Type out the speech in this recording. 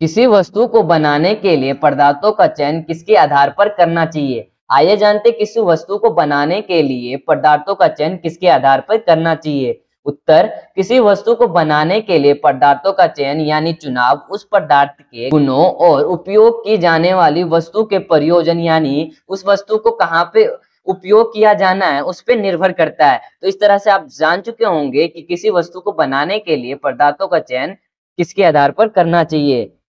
किसी वस्तु को बनाने के लिए पदार्थों का चयन किसके आधार पर करना चाहिए आइए जानते किसी वस्तु को बनाने के लिए पदार्थों का चयन किसके आधार पर करना चाहिए उत्तर किसी वस्तु को बनाने के लिए पदार्थों का चयन यानी चुनाव उस पदार्थ के गुणों और उपयोग की जाने वाली वस्तु के प्रयोजन यानी उस वस्तु को कहाँ पे उपयोग किया जाना है उस पर निर्भर करता है तो इस तरह से आप जान चुके होंगे कि किसी वस्तु को बनाने के लिए पदार्थों का चयन किसके आधार पर करना चाहिए